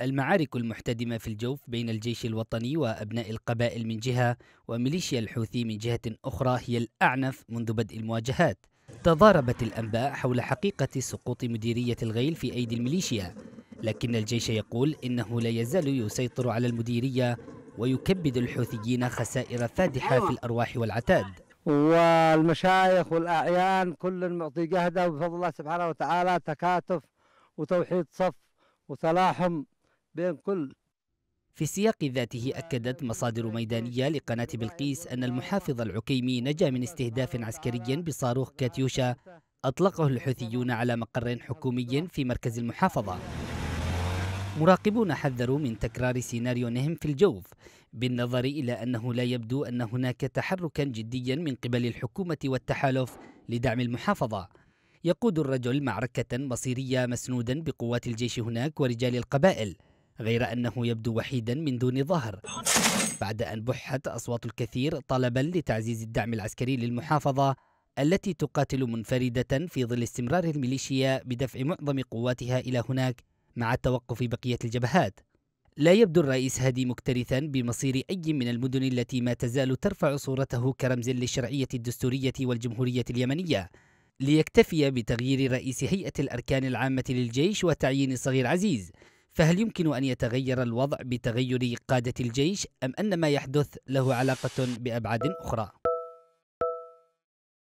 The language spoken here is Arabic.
المعارك المحتدمة في الجوف بين الجيش الوطني وأبناء القبائل من جهة وميليشيا الحوثي من جهة أخرى هي الأعنف منذ بدء المواجهات تضاربت الأنباء حول حقيقة سقوط مديرية الغيل في أيدي الميليشيا لكن الجيش يقول إنه لا يزال يسيطر على المديرية ويكبد الحوثيين خسائر فادحة في الأرواح والعتاد والمشايخ والأعيان كل معطي جهده بفضل الله سبحانه وتعالى تكاتف وتوحيد صف وتلاحم بين كل في السياق ذاته أكدت مصادر ميدانية لقناة بلقيس أن المحافظ العكيمي نجا من استهداف عسكري بصاروخ كاتيوشا أطلقه الحوثيون على مقر حكومي في مركز المحافظة مراقبون حذروا من تكرار سيناريو نهم في الجوف بالنظر إلى أنه لا يبدو أن هناك تحركا جديا من قبل الحكومة والتحالف لدعم المحافظة يقود الرجل معركة مصيرية مسنودا بقوات الجيش هناك ورجال القبائل غير أنه يبدو وحيدا من دون ظهر بعد أن بحت أصوات الكثير طلبا لتعزيز الدعم العسكري للمحافظة التي تقاتل منفردة في ظل استمرار الميليشيا بدفع معظم قواتها إلى هناك مع توقف بقية الجبهات لا يبدو الرئيس هادي مكترثا بمصير أي من المدن التي ما تزال ترفع صورته كرمز للشرعية الدستورية والجمهورية اليمنية ليكتفي بتغيير رئيس هيئة الأركان العامة للجيش وتعيين صغير عزيز فهل يمكن أن يتغير الوضع بتغير قادة الجيش أم أن ما يحدث له علاقة بأبعاد أخرى؟